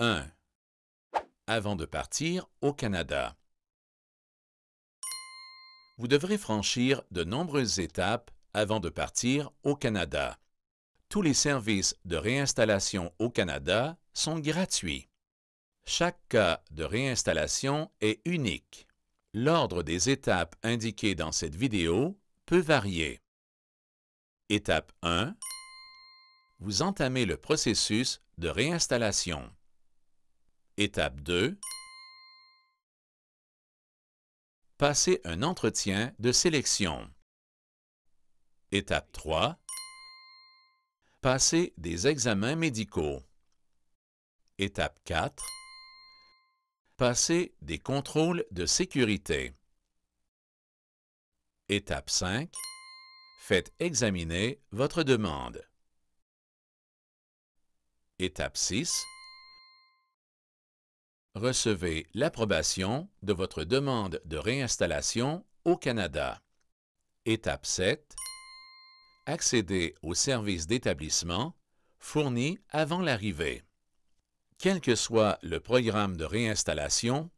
1. Avant de partir au Canada. Vous devrez franchir de nombreuses étapes avant de partir au Canada. Tous les services de réinstallation au Canada sont gratuits. Chaque cas de réinstallation est unique. L'ordre des étapes indiquées dans cette vidéo peut varier. Étape 1. Vous entamez le processus de réinstallation. Étape 2. Passez un entretien de sélection. Étape 3. Passez des examens médicaux. Étape 4. Passez des contrôles de sécurité. Étape 5. Faites examiner votre demande. Étape 6 recevez l'approbation de votre demande de réinstallation au Canada. Étape 7. Accédez aux services d'établissement fournis avant l'arrivée. Quel que soit le programme de réinstallation,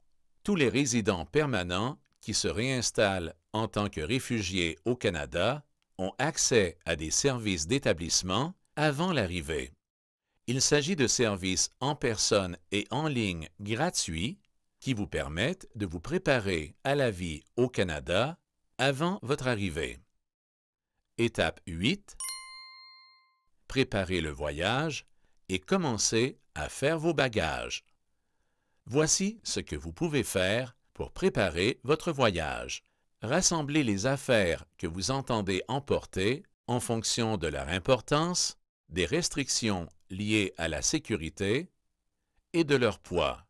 tous les résidents permanents qui se réinstallent en tant que réfugiés au Canada ont accès à des services d'établissement avant l'arrivée. Il s'agit de services en personne et en ligne gratuits qui vous permettent de vous préparer à la vie au Canada avant votre arrivée. Étape 8. Préparez le voyage et commencez à faire vos bagages. Voici ce que vous pouvez faire pour préparer votre voyage. Rassemblez les affaires que vous entendez emporter en fonction de leur importance, des restrictions liés à la sécurité et de leur poids.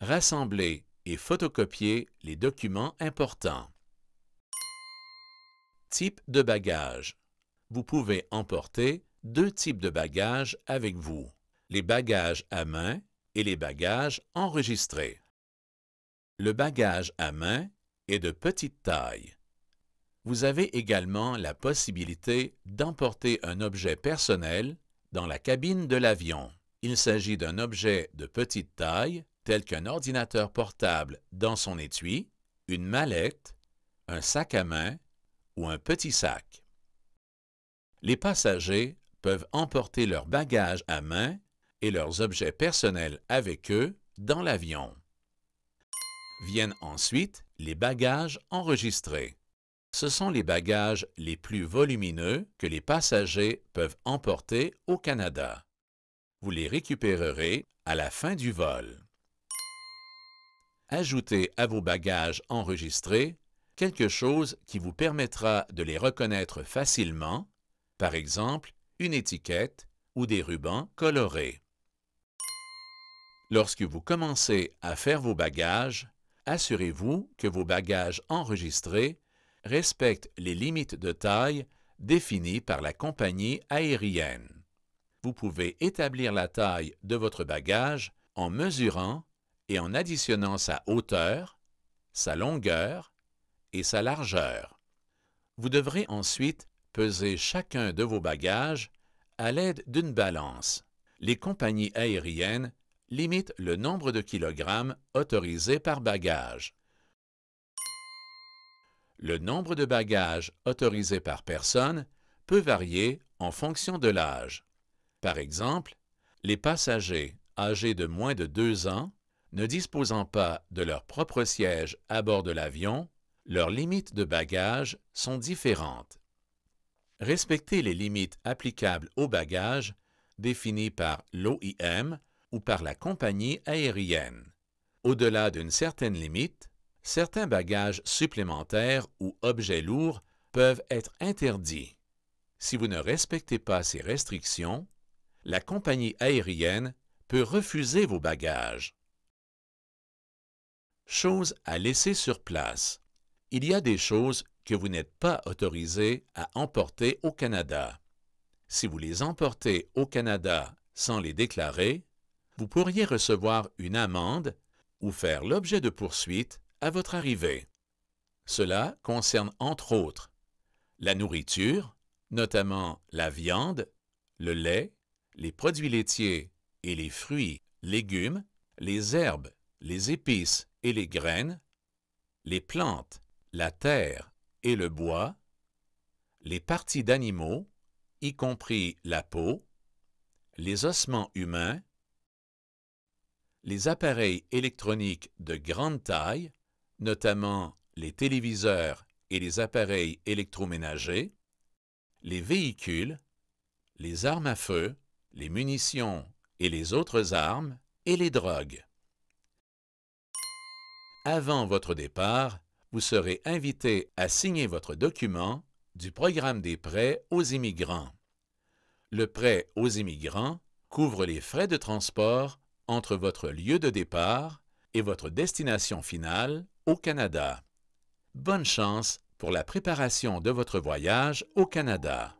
Rassemblez et photocopiez les documents importants. Type de bagages. Vous pouvez emporter deux types de bagages avec vous, les bagages à main et les bagages enregistrés. Le bagage à main est de petite taille. Vous avez également la possibilité d'emporter un objet personnel dans la cabine de l'avion. Il s'agit d'un objet de petite taille, tel qu'un ordinateur portable dans son étui, une mallette, un sac à main ou un petit sac. Les passagers peuvent emporter leurs bagages à main et leurs objets personnels avec eux dans l'avion. Viennent ensuite les bagages enregistrés ce sont les bagages les plus volumineux que les passagers peuvent emporter au Canada. Vous les récupérerez à la fin du vol. Ajoutez à vos bagages enregistrés quelque chose qui vous permettra de les reconnaître facilement, par exemple une étiquette ou des rubans colorés. Lorsque vous commencez à faire vos bagages, assurez-vous que vos bagages enregistrés respecte les limites de taille définies par la compagnie aérienne. Vous pouvez établir la taille de votre bagage en mesurant et en additionnant sa hauteur, sa longueur et sa largeur. Vous devrez ensuite peser chacun de vos bagages à l'aide d'une balance. Les compagnies aériennes limitent le nombre de kilogrammes autorisés par bagage le nombre de bagages autorisés par personne peut varier en fonction de l'âge. Par exemple, les passagers âgés de moins de 2 ans ne disposant pas de leur propre siège à bord de l'avion, leurs limites de bagages sont différentes. Respectez les limites applicables aux bagages définies par l'OIM ou par la compagnie aérienne. Au-delà d'une certaine limite, certains bagages supplémentaires ou objets lourds peuvent être interdits. Si vous ne respectez pas ces restrictions, la compagnie aérienne peut refuser vos bagages. Choses à laisser sur place. Il y a des choses que vous n'êtes pas autorisé à emporter au Canada. Si vous les emportez au Canada sans les déclarer, vous pourriez recevoir une amende ou faire l'objet de poursuites à votre arrivée. Cela concerne entre autres la nourriture, notamment la viande, le lait, les produits laitiers et les fruits, légumes, les herbes, les épices et les graines, les plantes, la terre et le bois, les parties d'animaux, y compris la peau, les ossements humains, les appareils électroniques de grande taille, notamment les téléviseurs et les appareils électroménagers, les véhicules, les armes à feu, les munitions et les autres armes, et les drogues. Avant votre départ, vous serez invité à signer votre document du programme des prêts aux immigrants. Le prêt aux immigrants couvre les frais de transport entre votre lieu de départ et votre destination finale au Canada. Bonne chance pour la préparation de votre voyage au Canada.